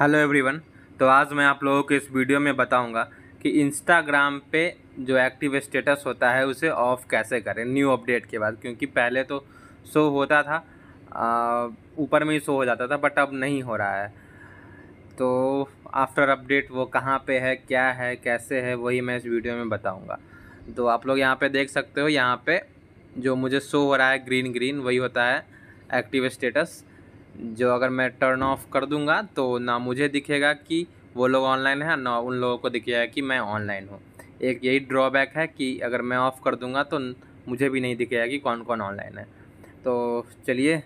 hello everyone तो आज मैं आप लोगों को इस वीडियो में बताऊंगा कि इंस्टाग्राम पे जो एक्टिव स्टेटस होता है उसे ऑफ़ कैसे करें न्यू अपडेट के बाद क्योंकि पहले तो शो होता था ऊपर में ही शो हो जाता था बट अब नहीं हो रहा है तो आफ्टर अपडेट वो कहाँ पे है क्या है कैसे है वही मैं इस वीडियो में बताऊँगा तो आप लोग यहाँ पर देख सकते हो यहाँ पर जो मुझे शो हो रहा है ग्रीन ग्रीन वही होता है एक्टिव स्टेटस जो अगर मैं टर्न ऑफ कर दूंगा तो ना मुझे दिखेगा कि वो लोग ऑनलाइन हैं ना उन लोगों को दिखेगा कि मैं ऑनलाइन हूँ एक यही ड्रॉबैक है कि अगर मैं ऑफ़ कर दूंगा तो मुझे भी नहीं दिखेगा कि कौन कौन ऑनलाइन है तो चलिए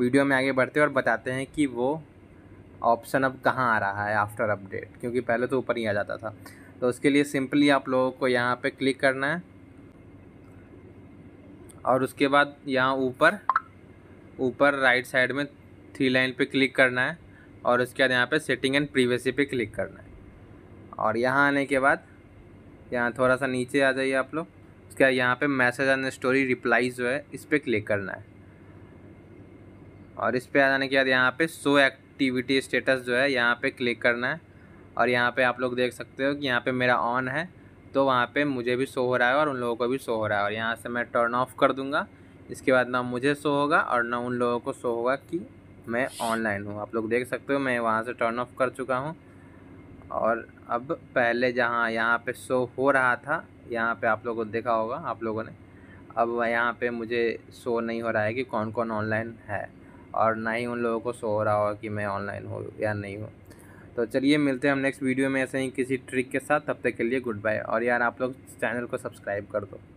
वीडियो में आगे बढ़ते हैं और बताते हैं कि वो ऑप्शन अब कहाँ आ रहा है आफ्टर अपडेट क्योंकि पहले तो ऊपर ही आ जाता था तो उसके लिए सिंपली आप लोगों को यहाँ पर क्लिक करना है और उसके बाद यहाँ ऊपर ऊपर राइट साइड में थ्री लाइन पे क्लिक करना है और उसके बाद यहाँ पे सेटिंग एंड प्रीवेसी पे क्लिक करना है और यहाँ आने के बाद यहाँ थोड़ा सा नीचे आ जाइए आप लोग उसके बाद यहाँ पर मैसेज एंड स्टोरी रिप्लाई जो है इस पर क्लिक करना है और इस पर आ जाने के बाद यहाँ पर शो एक्टिविटी स्टेटस जो है यहाँ पर क्लिक करना है और यहाँ पे आप लोग देख सकते हो कि यहाँ पे मेरा ऑन है तो वहाँ पे मुझे भी शो हो रहा है और उन लोगों को भी शो हो रहा है और यहाँ से मैं टर्न ऑफ कर दूँगा इसके बाद ना मुझे शो होगा और ना उन लोगों को शो होगा कि मैं ऑनलाइन हूँ आप लोग देख सकते हो मैं वहाँ से टर्न ऑफ कर चुका हूँ और अब पहले जहाँ यहाँ पे शो हो रहा था यहाँ पे आप लोगों को देखा होगा आप लोगों ने अब यहाँ पे मुझे शो नहीं हो रहा है कि कौन कौन ऑनलाइन है और ना ही उन लोगों को शो हो रहा होगा कि मैं ऑनलाइन हूँ या नहीं हूँ तो चलिए मिलते हैं हम नेक्स्ट वीडियो में ऐसे ही किसी ट्रिक के साथ तब तक के लिए गुड बाय और यार आप लोग चैनल को सब्सक्राइब कर दो